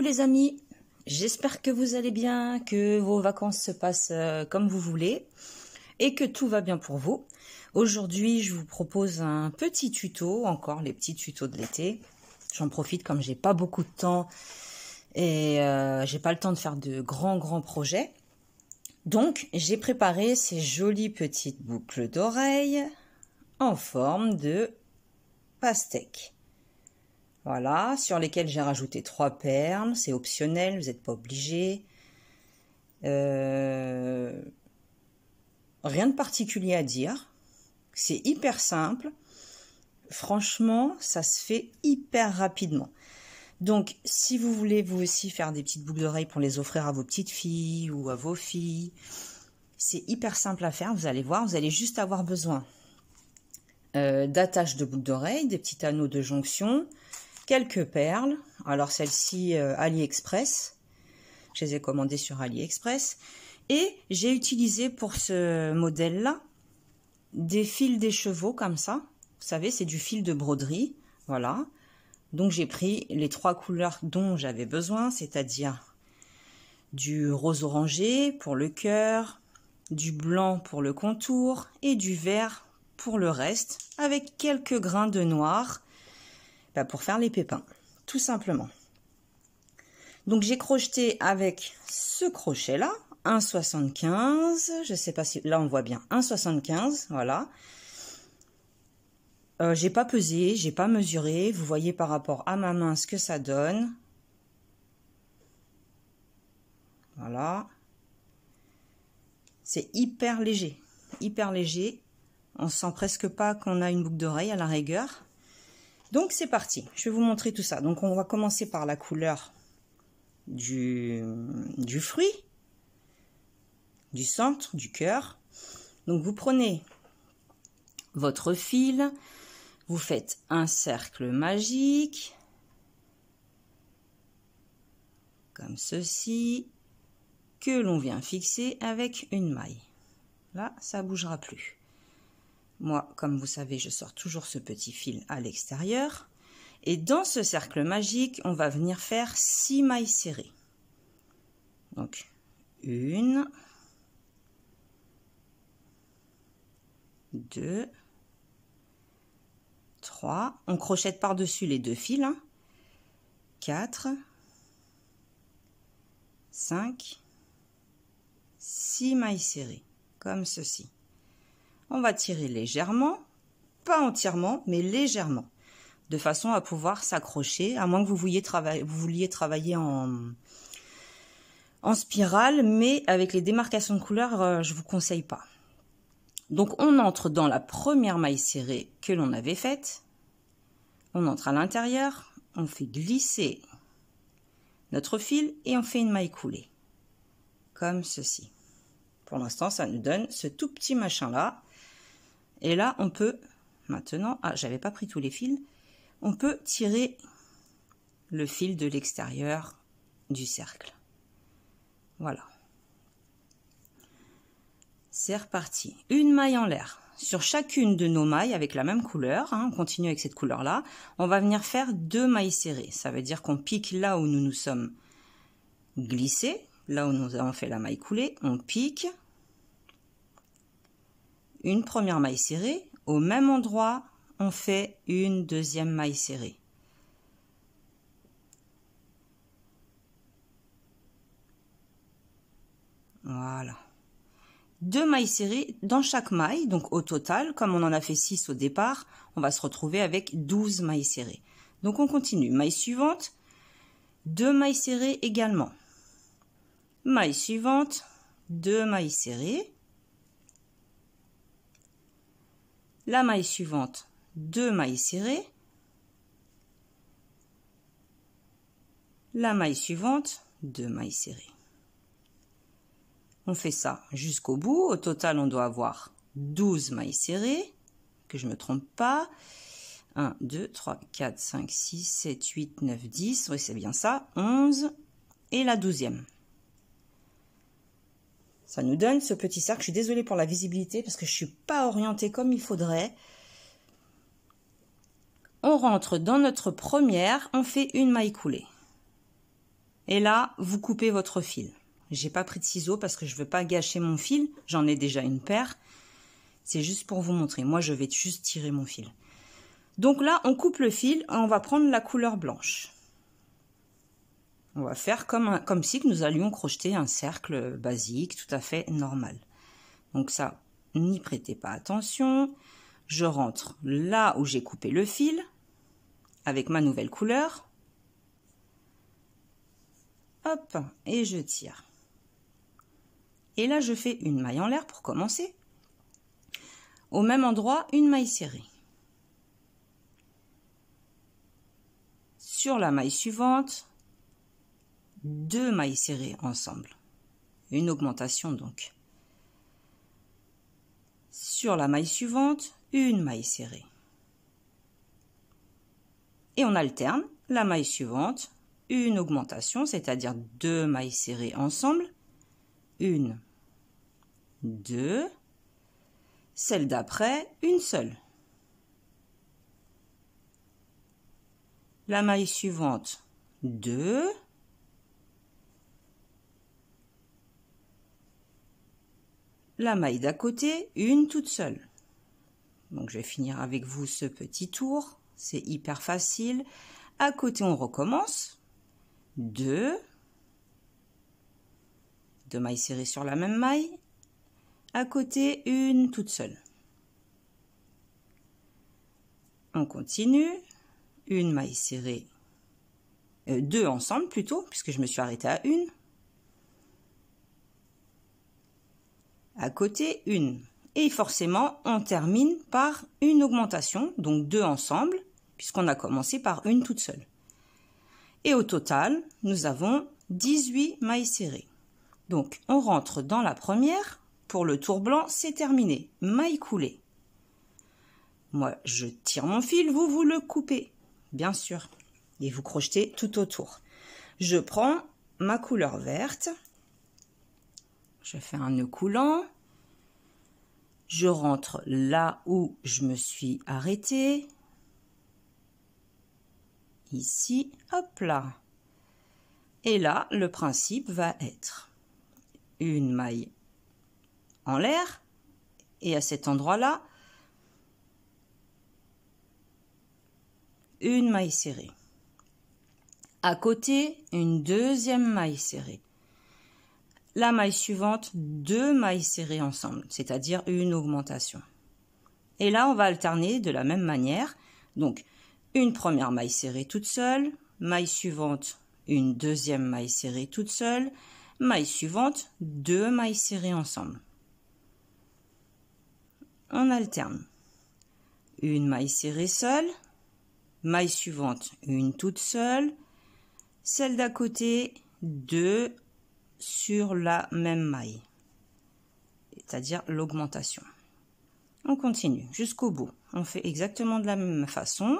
les amis, j'espère que vous allez bien, que vos vacances se passent euh, comme vous voulez et que tout va bien pour vous. Aujourd'hui je vous propose un petit tuto, encore les petits tutos de l'été. J'en profite comme j'ai pas beaucoup de temps et euh, j'ai pas le temps de faire de grands grands projets. Donc j'ai préparé ces jolies petites boucles d'oreilles en forme de pastèque. Voilà, sur lesquels j'ai rajouté trois perles. C'est optionnel, vous n'êtes pas obligé. Euh, rien de particulier à dire. C'est hyper simple. Franchement, ça se fait hyper rapidement. Donc, si vous voulez vous aussi faire des petites boucles d'oreilles pour les offrir à vos petites filles ou à vos filles, c'est hyper simple à faire. Vous allez voir, vous allez juste avoir besoin euh, d'attaches de boucles d'oreilles, des petits anneaux de jonction, quelques perles. Alors celle ci euh, AliExpress, je les ai commandées sur AliExpress. Et j'ai utilisé pour ce modèle-là des fils des chevaux comme ça. Vous savez, c'est du fil de broderie. Voilà. Donc j'ai pris les trois couleurs dont j'avais besoin, c'est-à-dire du rose orangé pour le cœur, du blanc pour le contour et du vert pour le reste, avec quelques grains de noir bah, pour faire les pépins, tout simplement. Donc j'ai crocheté avec ce crochet là, 1,75, je sais pas si, là on voit bien, 1,75, voilà. Euh, j'ai pas pesé, j'ai pas mesuré, vous voyez par rapport à ma main ce que ça donne. Voilà. C'est hyper léger, hyper léger. On sent presque pas qu'on a une boucle d'oreille à la rigueur. Donc c'est parti, je vais vous montrer tout ça. Donc on va commencer par la couleur du, du fruit, du centre, du cœur. Donc vous prenez votre fil, vous faites un cercle magique, comme ceci, que l'on vient fixer avec une maille. Là, ça bougera plus. Moi, comme vous savez, je sors toujours ce petit fil à l'extérieur. Et dans ce cercle magique, on va venir faire 6 mailles serrées. Donc, une, deux, trois. On crochète par-dessus les deux fils. 4 hein. Quatre, cinq, six mailles serrées, comme ceci on va tirer légèrement, pas entièrement, mais légèrement, de façon à pouvoir s'accrocher, à moins que vous vouliez, vous vouliez travailler en, spirale, mais avec les démarcations de couleurs, je euh, je vous conseille pas. Donc on entre dans la première maille serrée que l'on avait faite, on entre à l'intérieur, on fait glisser notre fil et on fait une maille coulée, comme ceci. Pour l'instant, ça nous donne ce tout petit machin là et là, on peut maintenant, ah, j'avais pas pris tous les fils, on peut tirer le fil de l'extérieur du cercle. Voilà. C'est reparti. Une maille en l'air. Sur chacune de nos mailles, avec la même couleur, hein, on continue avec cette couleur-là, on va venir faire deux mailles serrées. Ça veut dire qu'on pique là où nous nous sommes glissés, là où nous avons fait la maille coulée, on pique, une première maille serrée, au même endroit, on fait une deuxième maille serrée. Voilà. Deux mailles serrées dans chaque maille, donc au total, comme on en a fait six au départ, on va se retrouver avec 12 mailles serrées. Donc on continue, maille suivante, deux mailles serrées également. Maille suivante, deux mailles serrées, la maille suivante, deux mailles serrées, la maille suivante, deux mailles serrées. On fait ça jusqu'au bout. Au total, on doit avoir 12 mailles serrées, que je ne me trompe pas. 1, 2, 3, 4, 5, 6, 7, 8, 9, 10. Oui, c'est bien ça. 11. Et la douzième. Ça nous donne ce petit cercle. Je suis désolée pour la visibilité parce que je ne suis pas orientée comme il faudrait. On rentre dans notre première, on fait une maille coulée. Et là, vous coupez votre fil. J'ai pas pris de ciseaux parce que je ne veux pas gâcher mon fil. J'en ai déjà une paire. C'est juste pour vous montrer. Moi, je vais juste tirer mon fil. Donc là, on coupe le fil et on va prendre la couleur blanche. On va faire comme, comme si nous allions crocheter un cercle basique tout à fait normal. Donc ça, n'y prêtez pas attention. Je rentre là où j'ai coupé le fil avec ma nouvelle couleur. Hop, et je tire. Et là, je fais une maille en l'air pour commencer. Au même endroit, une maille serrée. Sur la maille suivante, deux mailles serrées ensemble. Une augmentation donc. Sur la maille suivante, une maille serrée. Et on alterne la maille suivante, une augmentation, c'est-à-dire deux mailles serrées ensemble. Une, deux, celle d'après, une seule. La maille suivante, deux, maille d'à côté, une toute seule. Donc je vais finir avec vous ce petit tour, c'est hyper facile. À côté, on recommence. deux, deux mailles serrées sur la même maille. À côté, une toute seule. On continue. Une maille serrée. Euh, deux ensemble plutôt, puisque je me suis arrêtée à une. à côté une. Et forcément, on termine par une augmentation, donc deux ensemble, puisqu'on a commencé par une toute seule. Et au total, nous avons 18 mailles serrées. Donc, on rentre dans la première. Pour le tour blanc, c'est terminé. Maille coulée. Moi, je tire mon fil, vous, vous le coupez. Bien sûr. Et vous crochetez tout autour. Je prends ma couleur verte. Je fais un nœud coulant. Je rentre là où je me suis arrêté. Ici, hop là. Et là, le principe va être une maille en l'air. Et à cet endroit-là, une maille serrée. À côté, une deuxième maille serrée la maille suivante, deux mailles serrées ensemble, c'est-à-dire une augmentation. Et là, on va alterner de la même manière. Donc, une première maille serrée toute seule, maille suivante, une deuxième maille serrée toute seule, maille suivante, deux mailles serrées ensemble. On alterne. Une maille serrée seule, maille suivante, une toute seule, celle d'à côté, deux sur la même maille, c'est-à-dire l'augmentation. On continue jusqu'au bout. On fait exactement de la même façon.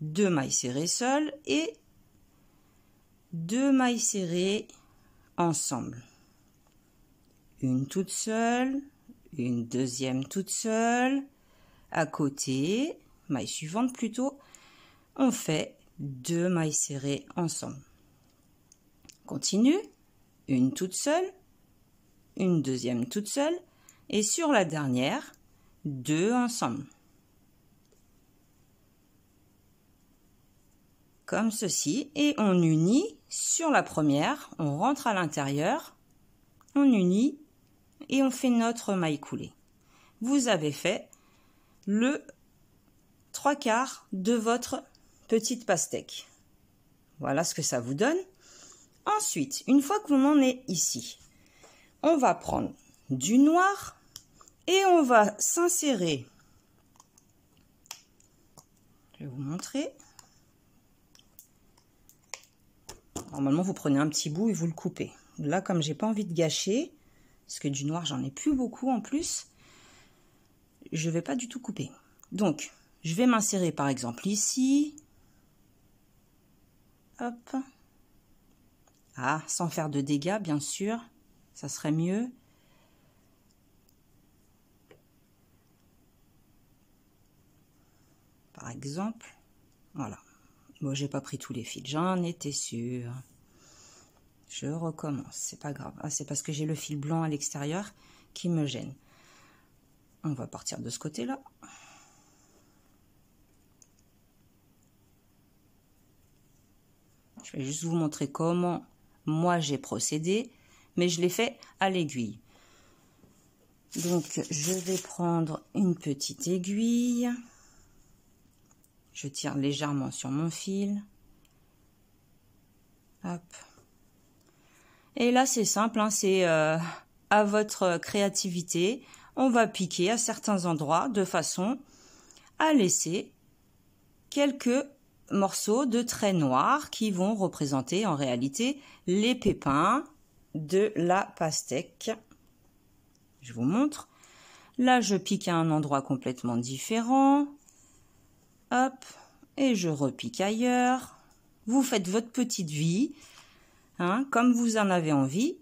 Deux mailles serrées seules et deux mailles serrées ensemble. Une toute seule, une deuxième toute seule, à côté, maille suivante plutôt, on fait deux mailles serrées ensemble. Continue une toute seule, une deuxième toute seule, et sur la dernière, deux ensemble. Comme ceci, et on unit sur la première, on rentre à l'intérieur, on unit et on fait notre maille coulée. Vous avez fait le trois quarts de votre petite pastèque. Voilà ce que ça vous donne. Ensuite, une fois que l'on en est ici, on va prendre du noir et on va s'insérer. Je vais vous montrer. Normalement, vous prenez un petit bout et vous le coupez. Là, comme j'ai pas envie de gâcher, parce que du noir, j'en ai plus beaucoup en plus, je vais pas du tout couper. Donc, je vais m'insérer par exemple ici. Hop. Ah, sans faire de dégâts, bien sûr. Ça serait mieux. Par exemple. Voilà. Moi, j'ai pas pris tous les fils. J'en étais sûre. Je recommence. C'est pas grave. Ah, c'est parce que j'ai le fil blanc à l'extérieur qui me gêne. On va partir de ce côté-là. Je vais juste vous montrer comment moi j'ai procédé, mais je l'ai fait à l'aiguille. Donc je vais prendre une petite aiguille, je tire légèrement sur mon fil, Et là c'est simple, hein, c'est euh, à votre créativité, on va piquer à certains endroits de façon à laisser quelques morceaux de traits noirs qui vont représenter en réalité les pépins de la pastèque. Je vous montre. Là, je pique à un endroit complètement différent. Hop, et je repique ailleurs. Vous faites votre petite vie, hein, comme vous en avez envie.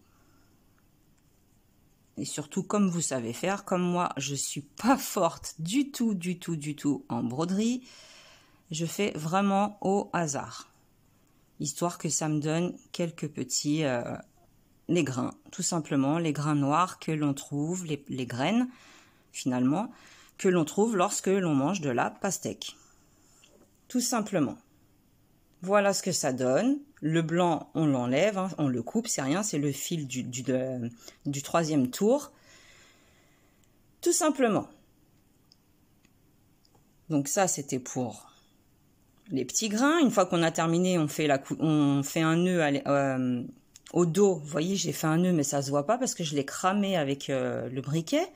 Et surtout comme vous savez faire, comme moi, je suis pas forte du tout, du tout, du tout en broderie je fais vraiment au hasard, histoire que ça me donne quelques petits euh, les grains, tout simplement les grains noirs que l'on trouve, les, graines finalement que l'on trouve lorsque l'on mange de la pastèque, tout simplement. Voilà ce que ça donne. Le blanc, on l'enlève, hein, on le coupe, c'est rien, c'est le fil du, du troisième tour. Tout simplement. Donc ça, c'était pour les petits grains. Une fois qu'on a terminé, on fait, un nœud euh, au dos. Vous voyez, j'ai fait un nœud, mais ça se voit pas parce que je l'ai cramé avec euh, le briquet.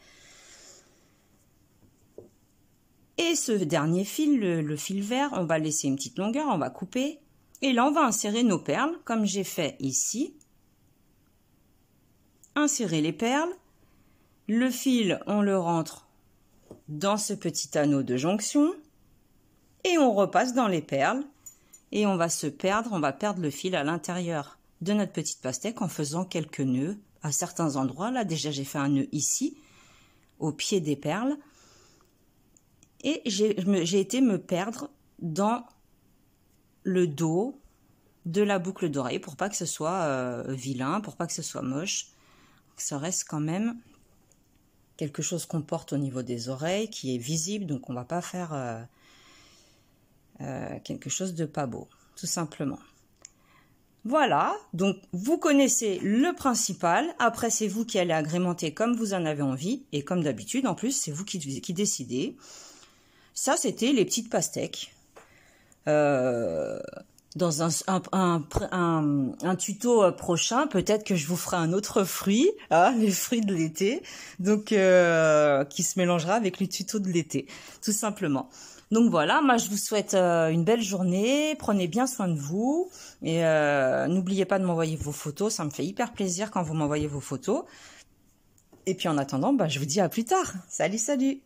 Et ce dernier fil, le, fil vert, on va laisser une petite longueur, on va couper. Et là, on va insérer nos perles, comme j'ai fait ici. Insérer les perles. Le fil, on le rentre dans ce petit anneau de jonction et on repasse dans les perles et on va se perdre, on va perdre le fil à l'intérieur de notre petite pastèque en faisant quelques nœuds à certains endroits. Là déjà j'ai fait un nœud ici, au pied des perles, et j'ai été me perdre dans le dos de la boucle d'oreille pour pas que ce soit euh, vilain, pour pas que ce soit moche, que ça reste quand même quelque chose qu'on porte au niveau des oreilles, qui est visible, donc on va pas faire... Euh, euh, quelque chose de pas beau, tout simplement. Voilà, donc vous connaissez le principal, après c'est vous qui allez agrémenter comme vous en avez envie, et comme d'habitude en plus c'est vous qui, décidez. Ça c'était les petites pastèques. Euh, dans un, un, tuto euh, prochain, peut-être que je vous ferai un autre fruit, hein, les fruits de l'été, donc qui se mélangera avec les tuto de l'été, tout simplement. Donc voilà, moi je vous souhaite euh, une belle journée, prenez bien soin de vous et euh, n'oubliez pas de m'envoyer vos photos, ça me fait hyper plaisir quand vous m'envoyez vos photos. Et puis en attendant, bah, je vous dis à plus tard. Salut, salut